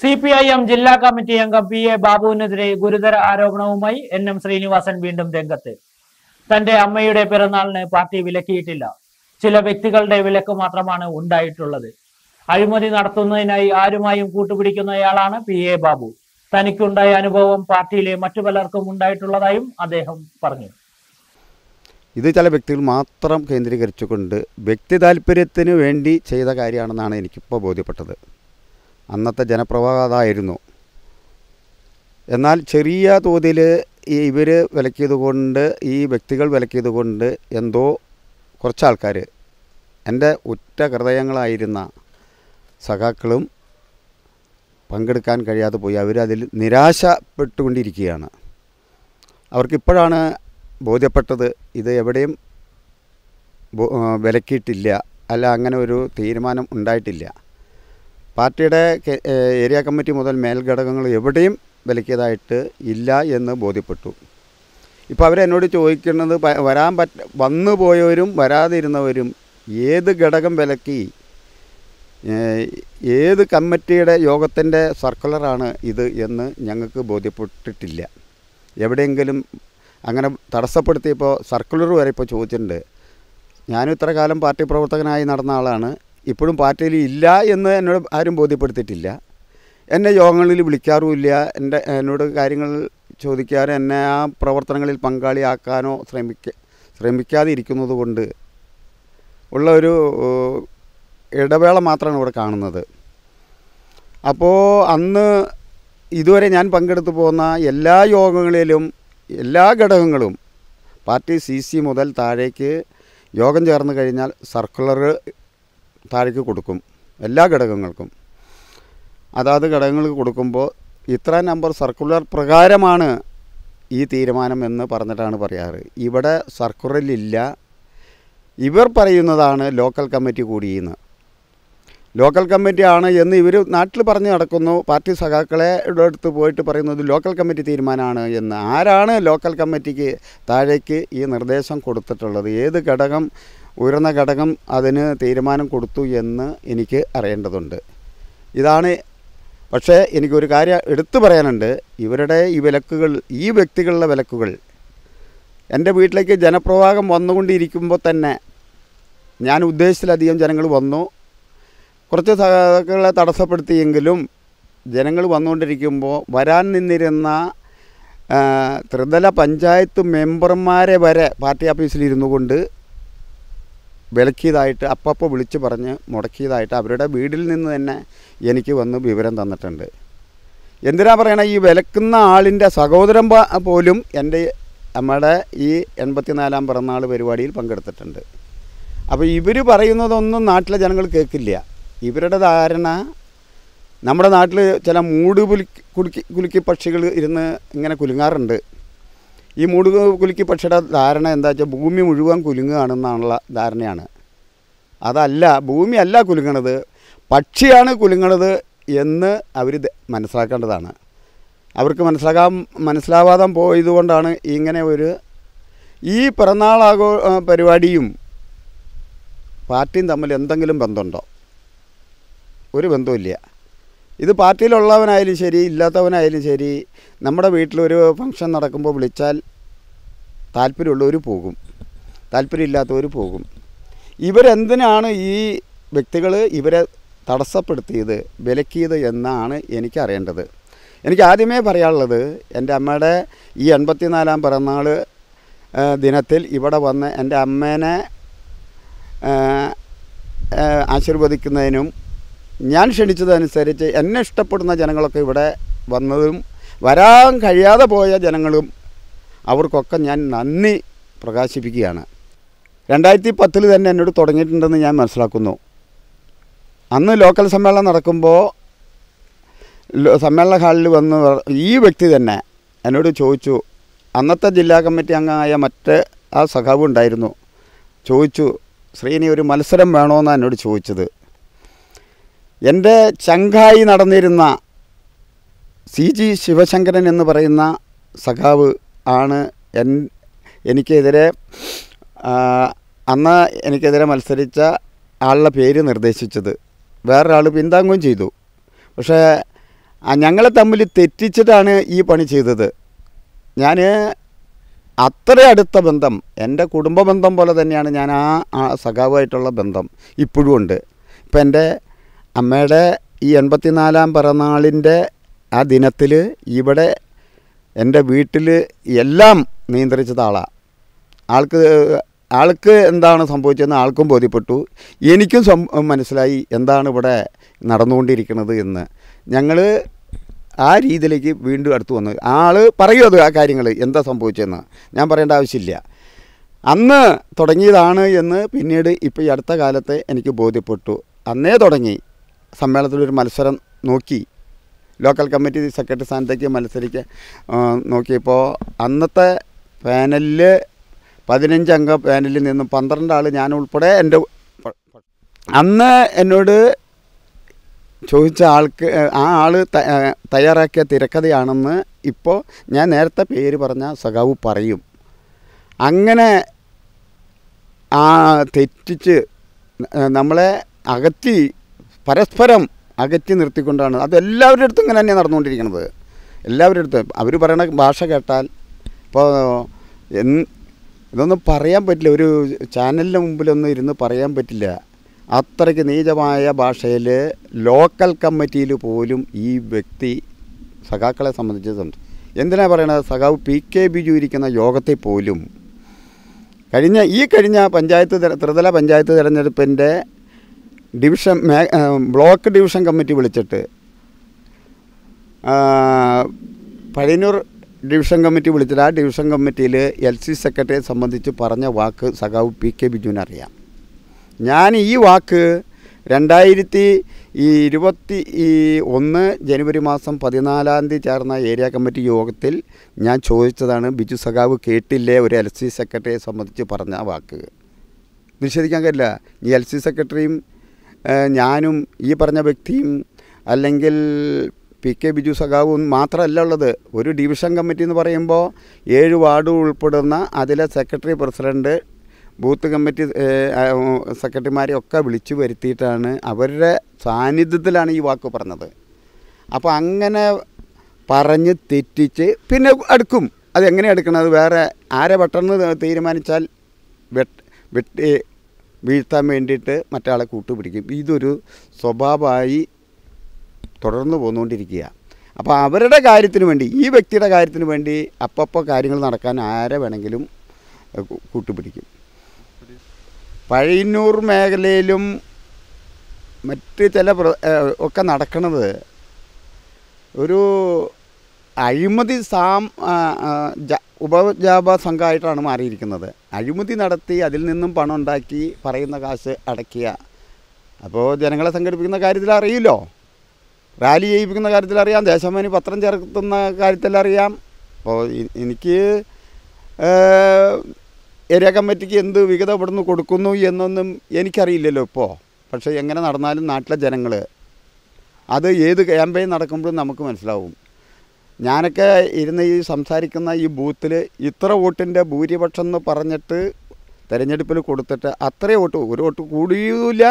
C P I M ജില്ലാ committee അംഗം P A ബാബുവിനെതിരെ ഗുരുതര ആരോപണവുമായി എൻ എം ശ്രീനിവാസൻ വീണ്ടും രംഗത്ത് തന്റെ അമ്മയുടെ പിറന്നാളിന് പാർട്ടി വിലക്കിയിട്ടില്ല ചില വ്യക്തികളുടെ വിലക്ക് മാത്രമാണ് ഉണ്ടായിട്ടുള്ളത് അഴിമതി നടത്തുന്നതിനായി ആരുമായും കൂട്ടുപിടിക്കുന്നയാളാണ് പി എ ബാബു തനിക്കുണ്ടായ അനുഭവം പാർട്ടിയിലെ മറ്റു പലർക്കും ഉണ്ടായിട്ടുള്ളതായും അദ്ദേഹം പറഞ്ഞു ഇത് ചില വ്യക്തികൾ മാത്രം കേന്ദ്രീകരിച്ചുകൊണ്ട് വ്യക്തി താല്പര്യത്തിന് വേണ്ടി ചെയ്ത കാര്യമാണെന്നാണ് എനിക്കിപ്പോൾ ബോധ്യപ്പെട്ടത് അന്നത്തെ ജനപ്രവാഹം എന്നാൽ ചെറിയ തോതിൽ ഈ ഇവർ വിലക്കിയത് കൊണ്ട് ഈ വ്യക്തികൾ വിലക്കിയത് കൊണ്ട് എന്തോ കുറച്ച് ആൾക്കാർ എൻ്റെ ഉറ്റ ഹൃദയങ്ങളായിരുന്ന സഖാക്കളും പങ്കെടുക്കാൻ കഴിയാതെ പോയി അവരതിൽ നിരാശപ്പെട്ടുകൊണ്ടിരിക്കുകയാണ് അവർക്കിപ്പോഴാണ് ബോധ്യപ്പെട്ടത് ഇത് എവിടെയും വിലക്കിയിട്ടില്ല അല്ല അങ്ങനെ ഒരു തീരുമാനം ഉണ്ടായിട്ടില്ല പാർട്ടിയുടെ ഏരിയ കമ്മിറ്റി മുതൽ മേൽഘടകങ്ങൾ എവിടെയും വിലക്കിയതായിട്ട് ഇല്ല എന്ന് ബോധ്യപ്പെട്ടു ഇപ്പോൾ അവരെന്നോട് ചോദിക്കുന്നത് വരാൻ പറ്റ വന്നു പോയവരും വരാതിരുന്നവരും ഏത് ഘടകം വിലക്കി ഏത് കമ്മിറ്റിയുടെ യോഗത്തിൻ്റെ സർക്കുലറാണ് ഇത് എന്ന് ഞങ്ങൾക്ക് ബോധ്യപ്പെട്ടിട്ടില്ല എവിടെയെങ്കിലും അങ്ങനെ തടസ്സപ്പെടുത്തിയപ്പോൾ സർക്കുലർ വരെ ഇപ്പോൾ ചോദിച്ചിട്ടുണ്ട് ഞാനും ഇത്ര കാലം പാർട്ടി പ്രവർത്തകനായി നടന്ന ആളാണ് ഇപ്പോഴും പാർട്ടിയിൽ ഇല്ല എന്ന് എന്നോട് ആരും ബോധ്യപ്പെടുത്തിയിട്ടില്ല എന്നെ യോഗങ്ങളിൽ വിളിക്കാറുമില്ല എൻ്റെ എന്നോട് കാര്യങ്ങൾ ചോദിക്കാറ് എന്നെ ആ പ്രവർത്തനങ്ങളിൽ പങ്കാളിയാക്കാനോ ശ്രമിക്ക ശ്രമിക്കാതെ ഇരിക്കുന്നത് കൊണ്ട് ഉള്ള ഒരു ഇടവേള മാത്രമാണ് ഇവിടെ കാണുന്നത് അപ്പോൾ അന്ന് ഇതുവരെ ഞാൻ പങ്കെടുത്തു പോകുന്ന എല്ലാ യോഗങ്ങളിലും എല്ലാ ഘടകങ്ങളും പാർട്ടി സി സി മുതൽ താഴേക്ക് യോഗം ചേർന്ന് കഴിഞ്ഞാൽ സർക്കുലർ താഴേക്ക് കൊടുക്കും എല്ലാ ഘടകങ്ങൾക്കും അതാത് ഘടകങ്ങൾക്ക് കൊടുക്കുമ്പോൾ ഇത്ര നമ്പർ സർക്കുലർ പ്രകാരമാണ് ഈ തീരുമാനം എന്ന് പറഞ്ഞിട്ടാണ് പറയാറ് ഇവിടെ സർക്കുലറിലില്ല ഇവർ പറയുന്നതാണ് ലോക്കൽ കമ്മിറ്റി കൂടിയെന്ന് ലോക്കൽ കമ്മിറ്റിയാണ് എന്ന് ഇവർ നാട്ടിൽ പറഞ്ഞ് നടക്കുന്നു പാർട്ടി സഖാക്കളെ അടുത്ത് പോയിട്ട് പറയുന്നത് ലോക്കൽ കമ്മിറ്റി തീരുമാനമാണ് എന്ന് ആരാണ് ലോക്കൽ കമ്മിറ്റിക്ക് താഴേക്ക് ഈ നിർദ്ദേശം കൊടുത്തിട്ടുള്ളത് ഏത് ഘടകം ഉയർന്ന ഘടകം അതിന് തീരുമാനം കൊടുത്തു എന്ന് എനിക്ക് അറിയേണ്ടതുണ്ട് ഇതാണ് പക്ഷേ എനിക്കൊരു കാര്യം എടുത്തു പറയാനുണ്ട് ഇവരുടെ ഈ വിലക്കുകൾ ഈ വ്യക്തികളുടെ വിലക്കുകൾ എൻ്റെ വീട്ടിലേക്ക് ജനപ്രവാഹം വന്നുകൊണ്ടിരിക്കുമ്പോൾ തന്നെ ഞാൻ ഉദ്ദേശിച്ചിലധികം ജനങ്ങൾ വന്നു കുറച്ച് സഹകളെ തടസ്സപ്പെടുത്തിയെങ്കിലും ജനങ്ങൾ വന്നുകൊണ്ടിരിക്കുമ്പോൾ വരാൻ നിന്നിരുന്ന ത്രിതല പഞ്ചായത്ത് മെമ്പർമാരെ വരെ പാർട്ടി ഓഫീസിൽ കൊണ്ട് വിലക്കിയതായിട്ട് അപ്പപ്പോൾ വിളിച്ച് പറഞ്ഞ് മുടക്കിയതായിട്ട് അവരുടെ വീടിൽ നിന്ന് തന്നെ എനിക്ക് വന്ന് വിവരം തന്നിട്ടുണ്ട് എന്തിനാ പറയണ ഈ വിലക്കുന്ന ആളിൻ്റെ സഹോദരൻ പോലും എൻ്റെ നമ്മുടെ ഈ എൺപത്തിനാലാം പിറന്നാൾ പരിപാടിയിൽ പങ്കെടുത്തിട്ടുണ്ട് അപ്പോൾ ഇവർ പറയുന്നതൊന്നും നാട്ടിലെ ജനങ്ങൾ കേൾക്കില്ല ഇവരുടെ ധാരണ നമ്മുടെ നാട്ടിൽ ചില മൂട് കുലുക്കി കുലുക്കി പക്ഷികൾ ഇരുന്ന് ഇങ്ങനെ കുലുങ്ങാറുണ്ട് ഈ മൂടു കുലുക്കി പക്ഷിയുടെ ധാരണ എന്താ വെച്ചാൽ ഭൂമി മുഴുവൻ കുലുങ്ങുകയാണെന്നാണുള്ള ധാരണയാണ് അതല്ല ഭൂമി അല്ല കുലുങ്ങണത് പക്ഷിയാണ് കുലുങ്ങണത് എന്ന് അവർ മനസ്സിലാക്കേണ്ടതാണ് അവർക്ക് മനസ്സിലാക്കാൻ മനസ്സിലാവാതെ പോയതുകൊണ്ടാണ് ഇങ്ങനെ ഒരു ഈ പിറന്നാളാഘോ പരിപാടിയും പാർട്ടിയും തമ്മിൽ എന്തെങ്കിലും ബന്ധമുണ്ടോ ഒരു ബന്ധമില്ല ഇത് പാർട്ടിയിലുള്ളവനായാലും ശരി ഇല്ലാത്തവനായാലും ശരി നമ്മുടെ വീട്ടിലൊരു ഫംഗ്ഷൻ നടക്കുമ്പോൾ വിളിച്ചാൽ താല്പര്യമുള്ളവർ പോകും താല്പര്യമില്ലാത്തവർ പോകും ഇവരെന്തിനാണ് ഈ വ്യക്തികൾ ഇവരെ തടസ്സപ്പെടുത്തിയത് വിലക്കിയത് എന്നാണ് എനിക്കറിയേണ്ടത് എനിക്ക് ആദ്യമേ പറയാനുള്ളത് എൻ്റെ അമ്മയുടെ ഈ എൺപത്തിനാലാം പിറന്നാൾ ദിനത്തിൽ ഇവിടെ വന്ന് എൻ്റെ അമ്മേനെ ആശീർവദിക്കുന്നതിനും ഞാൻ ക്ഷണിച്ചതനുസരിച്ച് എന്നെ ഇഷ്ടപ്പെടുന്ന ജനങ്ങളൊക്കെ ഇവിടെ വന്നതും വരാൻ കഴിയാതെ പോയ ജനങ്ങളും അവർക്കൊക്കെ ഞാൻ നന്ദി പ്രകാശിപ്പിക്കുകയാണ് രണ്ടായിരത്തി പത്തിൽ തന്നെ എന്നോട് തുടങ്ങിയിട്ടുണ്ടെന്ന് ഞാൻ മനസ്സിലാക്കുന്നു അന്ന് ലോക്കൽ സമ്മേളനം നടക്കുമ്പോൾ സമ്മേളന ഹാളിൽ വന്ന് ഈ വ്യക്തി തന്നെ എന്നോട് ചോദിച്ചു അന്നത്തെ ജില്ലാ കമ്മിറ്റി അംഗമായ മറ്റ് ആ സഖാവ് ഉണ്ടായിരുന്നു ചോദിച്ചു ശ്രീനി ഒരു മത്സരം എന്നാണ് എന്നോട് ചോദിച്ചത് എൻ്റെ ചങ്കായി നടന്നിരുന്ന സി ജി ശിവശങ്കരൻ എന്ന് പറയുന്ന സഖാവ് ആണ് എൻ എനിക്കെതിരെ അന്ന് എനിക്കെതിരെ മത്സരിച്ച ആളുടെ പേര് നിർദ്ദേശിച്ചത് വേറൊരാൾ പിന്താങ്ങുകയും ചെയ്തു പക്ഷേ ഞങ്ങളെ തമ്മിൽ തെറ്റിച്ചിട്ടാണ് ഈ പണി ചെയ്തത് ഞാൻ അത്ര അടുത്ത ബന്ധം എൻ്റെ കുടുംബ ബന്ധം പോലെ തന്നെയാണ് ഞാൻ ആ സഖാവുമായിട്ടുള്ള ബന്ധം ഇപ്പോഴും ഉണ്ട് ഇപ്പം എൻ്റെ അമ്മയുടെ ഈ എൺപത്തിനാലാം പിറന്നാളിൻ്റെ ആ ദിനത്തിൽ ഇവിടെ എൻ്റെ വീട്ടിൽ എല്ലാം നിയന്ത്രിച്ചത് ആളാണ് ആൾക്ക് ആൾക്ക് എന്താണ് സംഭവിച്ചതെന്ന് ആൾക്കും ബോധ്യപ്പെട്ടു എനിക്കും സം മനസ്സിലായി എന്താണ് ഇവിടെ നടന്നുകൊണ്ടിരിക്കുന്നത് എന്ന് ഞങ്ങൾ ആ രീതിയിലേക്ക് വീണ്ടും അടുത്ത് വന്നു ആൾ പറയുമത് ആ കാര്യങ്ങൾ എന്താ സംഭവിച്ചതെന്ന് ഞാൻ പറയേണ്ട ആവശ്യമില്ല അന്ന് തുടങ്ങിയതാണ് എന്ന് പിന്നീട് ഇപ്പോൾ ഈ അടുത്ത കാലത്തെ എനിക്ക് ബോധ്യപ്പെട്ടു അന്നേ തുടങ്ങി സമ്മേളനത്തിലൊരു മത്സരം നോക്കി ലോക്കൽ കമ്മിറ്റി സെക്രട്ടറി സ്ഥാനത്തേക്ക് മത്സരിക്കാൻ നോക്കിയപ്പോൾ അന്നത്തെ പാനലിൽ പതിനഞ്ചംഗ പാനലിൽ നിന്നും പന്ത്രണ്ട് ആൾ ഞാൻ ഉൾപ്പെടെ എൻ്റെ അന്ന് എന്നോട് ചോദിച്ച ആൾക്ക് ആ ആൾ തയ്യാറാക്കിയ തിരക്കഥയാണെന്ന് ഇപ്പോൾ ഞാൻ നേരത്തെ പേര് പറഞ്ഞ സഖാവ് പറയും അങ്ങനെ ആ തെറ്റിച്ച് നമ്മളെ അകറ്റി പരസ്പരം അകറ്റി നിർത്തിക്കൊണ്ടാണ് അത് എല്ലാവരുടെ അടുത്തും ഇങ്ങനെ തന്നെയാണ് നടന്നുകൊണ്ടിരിക്കുന്നത് എല്ലാവരുടെ അടുത്തും അവർ പറയണ ഭാഷ കേട്ടാൽ ഇപ്പോൾ ഇതൊന്നും പറയാൻ പറ്റില്ല ഒരു ചാനലിൻ്റെ മുമ്പിലൊന്നും ഇരുന്ന് പറയാൻ പറ്റില്ല അത്രയ്ക്ക് നീചമായ ഭാഷയിൽ ലോക്കൽ കമ്മിറ്റിയിൽ പോലും ഈ വ്യക്തി സഖാക്കളെ സംബന്ധിച്ച് എന്തിനാണ് പറയണത് സഖാവ് പി കെ ബിജു ഇരിക്കുന്ന യോഗത്തിൽ പോലും കഴിഞ്ഞ ഈ കഴിഞ്ഞ പഞ്ചായത്ത് ത്രിതല പഞ്ചായത്ത് തിരഞ്ഞെടുപ്പിൻ്റെ ഡിവിഷൻ ബ്ലോക്ക് ഡിവിഷൻ കമ്മിറ്റി വിളിച്ചിട്ട് പഴയന്നൂർ ഡിവിഷൻ കമ്മിറ്റി വിളിച്ചിട്ട് ആ ഡിവിഷൻ കമ്മിറ്റിയിൽ എൽ സി സെക്രട്ടറിയെ സംബന്ധിച്ച് പറഞ്ഞ വാക്ക് സഖാവ് പി കെ ബിജുവിനറിയാം ഞാൻ ഈ വാക്ക് രണ്ടായിരത്തി ഈ ഇരുപത്തി ഈ ഒന്ന് ജനുവരി മാസം പതിനാലാം തീയതി ചേർന്ന ഏരിയ കമ്മിറ്റി യോഗത്തിൽ ഞാൻ ചോദിച്ചതാണ് ബിജു സഖാവ് കേട്ടില്ലേ ഒരു എൽ സി സെക്രട്ടറിയെ സംബന്ധിച്ച് പറഞ്ഞ വാക്ക് നിഷേധിക്കാൻ കഴിയില്ല ഈ എൽ സി സെക്രട്ടറിയും ഞാനും ഈ പറഞ്ഞ വ്യക്തിയും അല്ലെങ്കിൽ പി കെ ബിജു സഖാവും മാത്രമല്ല ഉള്ളത് ഒരു ഡിവിഷൻ കമ്മിറ്റി എന്ന് പറയുമ്പോൾ ഏഴ് വാർഡ് ഉൾപ്പെടുന്ന അതിലെ സെക്രട്ടറി പ്രസിഡൻറ്റ് ബൂത്ത് കമ്മിറ്റി സെക്രട്ടറിമാരെ ഒക്കെ വിളിച്ചു വരുത്തിയിട്ടാണ് അവരുടെ സാന്നിധ്യത്തിലാണ് ഈ വാക്ക് പറഞ്ഞത് അപ്പോൾ അങ്ങനെ പറഞ്ഞ് തെറ്റിച്ച് പിന്നെ എടുക്കും അതെങ്ങനെ എടുക്കണം അത് വേറെ ആരെ പെട്ടെന്ന് തീരുമാനിച്ചാൽ വെട്ടി വീഴ്ത്താൻ വേണ്ടിയിട്ട് മറ്റാളെ കൂട്ടുപിടിക്കും ഇതൊരു സ്വഭാവമായി തുടർന്നു പോന്നുകൊണ്ടിരിക്കുക അപ്പോൾ അവരുടെ കാര്യത്തിന് വേണ്ടി ഈ വ്യക്തിയുടെ കാര്യത്തിന് വേണ്ടി അപ്പപ്പോൾ കാര്യങ്ങൾ നടക്കാൻ ആരെ വേണമെങ്കിലും കൂട്ടുപിടിക്കും പഴയന്നൂർ മേഖലയിലും മറ്റ് ചില ഒക്കെ നടക്കുന്നത് ഒരു അഴിമതി സാം ഉപജാപ സംഘമായിട്ടാണ് മാറിയിരിക്കുന്നത് അഴിമതി നടത്തി അതിൽ നിന്നും പണം ഉണ്ടാക്കി പറയുന്ന കാശ് അടയ്ക്കുക അപ്പോൾ ജനങ്ങളെ സംഘടിപ്പിക്കുന്ന കാര്യത്തിൽ അറിയില്ലോ റാലി ചെയ്യിപ്പിക്കുന്ന കാര്യത്തിൽ അറിയാം ദേശാഭിമാനി പത്രം ചേർക്കുന്ന കാര്യത്തിൽ അറിയാം അപ്പോൾ എനിക്ക് ഏരിയ കമ്മിറ്റിക്ക് എന്ത് വിഗത ഇവിടുന്ന് കൊടുക്കുന്നു എന്നൊന്നും എനിക്കറിയില്ലല്ലോ ഇപ്പോൾ പക്ഷേ എങ്ങനെ നടന്നാലും നാട്ടിലെ ജനങ്ങൾ അത് ഏത് ക്യാമ്പയിൻ നടക്കുമ്പോഴും നമുക്ക് മനസ്സിലാവും ഞാനൊക്കെ ഇരുന്ന് ഈ സംസാരിക്കുന്ന ഈ ബൂത്തിൽ ഇത്ര വോട്ടിൻ്റെ ഭൂരിപക്ഷം എന്ന് പറഞ്ഞിട്ട് തിരഞ്ഞെടുപ്പിൽ കൊടുത്തിട്ട് അത്രയും വോട്ട് ഒരു വോട്ട് കൂടിയില്ല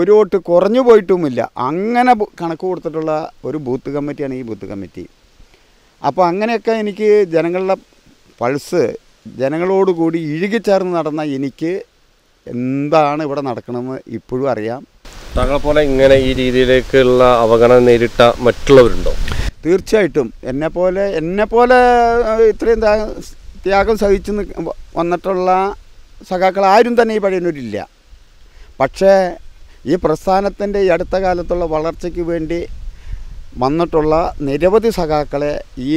ഒരു വോട്ട് കുറഞ്ഞു പോയിട്ടുമില്ല അങ്ങനെ കണക്ക് കൊടുത്തിട്ടുള്ള ഒരു ബൂത്ത് കമ്മിറ്റിയാണ് ഈ ബൂത്ത് കമ്മിറ്റി അപ്പോൾ അങ്ങനെയൊക്കെ എനിക്ക് ജനങ്ങളുടെ പൾസ് ജനങ്ങളോട് കൂടി ഇഴുകിച്ചേർന്ന് നടന്ന എനിക്ക് എന്താണ് ഇവിടെ നടക്കണമെന്ന് ഇപ്പോഴും അറിയാം താങ്കളെ പോലെ ഇങ്ങനെ ഈ രീതിയിലേക്കുള്ള അവഗണന നേരിട്ട മറ്റുള്ളവരുണ്ടോ തീർച്ചയായിട്ടും എന്നെപ്പോലെ എന്നെപ്പോലെ ഇത്രയും ത്യാഗം സഹിച്ചു വന്നിട്ടുള്ള സഖാക്കൾ ആരും തന്നെ ഈ പഴയനൂരില്ല പക്ഷേ ഈ പ്രസ്ഥാനത്തിൻ്റെ ഈ അടുത്ത കാലത്തുള്ള വളർച്ചയ്ക്ക് വേണ്ടി വന്നിട്ടുള്ള നിരവധി സഖാക്കളെ ഈ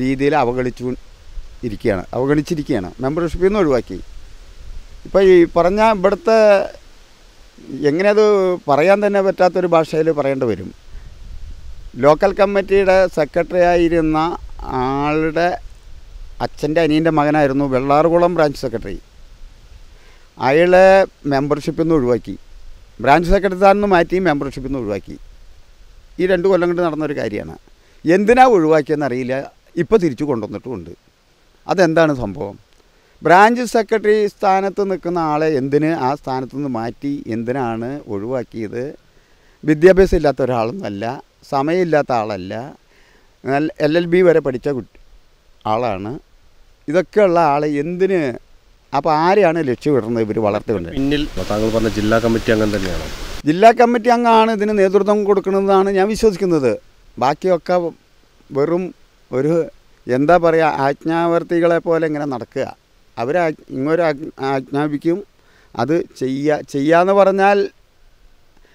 രീതിയിൽ അവഗണിച്ചു ഇരിക്കുകയാണ് അവഗണിച്ചിരിക്കുകയാണ് മെമ്പർഷിപ്പിൽ നിന്ന് ഒഴിവാക്കി ഇപ്പോൾ ഈ പറഞ്ഞ ഇവിടുത്തെ എങ്ങനെ അത് പറയാൻ തന്നെ പറ്റാത്തൊരു ഭാഷയിൽ പറയേണ്ടി വരും ലോക്കൽ കമ്മിറ്റിയുടെ സെക്രട്ടറി ആയിരുന്ന ആളുടെ അച്ഛൻ്റെ അനിയൻ്റെ മകനായിരുന്നു വെള്ളാറുകുളം ബ്രാഞ്ച് സെക്രട്ടറി അയാളെ മെമ്പർഷിപ്പിൽ നിന്ന് ഒഴിവാക്കി ബ്രാഞ്ച് സെക്രട്ടറി താനെന്ന് മാറ്റി മെമ്പർഷിപ്പിൽ നിന്ന് ഒഴിവാക്കി ഈ രണ്ട് കൊല്ലം കൊണ്ട് നടന്നൊരു കാര്യമാണ് എന്തിനാണ് ഒഴിവാക്കിയെന്നറിയില്ല ഇപ്പോൾ തിരിച്ചു കൊണ്ടുവന്നിട്ടുമുണ്ട് അതെന്താണ് സംഭവം ബ്രാഞ്ച് സെക്രട്ടറി സ്ഥാനത്ത് നിൽക്കുന്ന ആളെ എന്തിന് ആ സ്ഥാനത്ത് നിന്ന് മാറ്റി എന്തിനാണ് ഒഴിവാക്കിയത് വിദ്യാഭ്യാസം ഇല്ലാത്ത ഒരാളൊന്നുമല്ല സമയമില്ലാത്ത ആളല്ല എൽ എൽ ബി വരെ പഠിച്ച കുട്ടി ആളാണ് ഇതൊക്കെയുള്ള ആൾ എന്തിന് അപ്പോൾ ആരെയാണ് ലക്ഷ്യമിടുന്നത് ഇവർ വളർത്തുകൊണ്ട് പിന്നിൽ താങ്കൾ പറഞ്ഞ ജില്ലാ കമ്മിറ്റി അംഗം തന്നെയാണ് ജില്ലാ കമ്മിറ്റി അംഗമാണ് ഇതിന് നേതൃത്വം കൊടുക്കുന്നതെന്നാണ് ഞാൻ വിശ്വസിക്കുന്നത് ബാക്കിയൊക്കെ വെറും ഒരു എന്താ പറയുക ആജ്ഞാവർത്തികളെ പോലെ ഇങ്ങനെ നടക്കുക അവർ ഇങ്ങൊരു ആജ്ഞാപിക്കും അത് ചെയ്യുക ചെയ്യാന്ന് പറഞ്ഞാൽ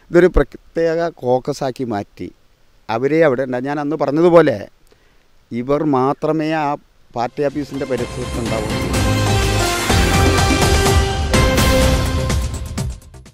ഇതൊരു പ്രത്യേക കോക്കസാക്കി മാറ്റി അവരെ അവിടെ ഉണ്ടാവും ഞാൻ അന്ന് പറഞ്ഞതുപോലെ ഇവർ മാത്രമേ ആ പാർട്ടി ഓഫീസിൻ്റെ ഉണ്ടാവുള്ളൂ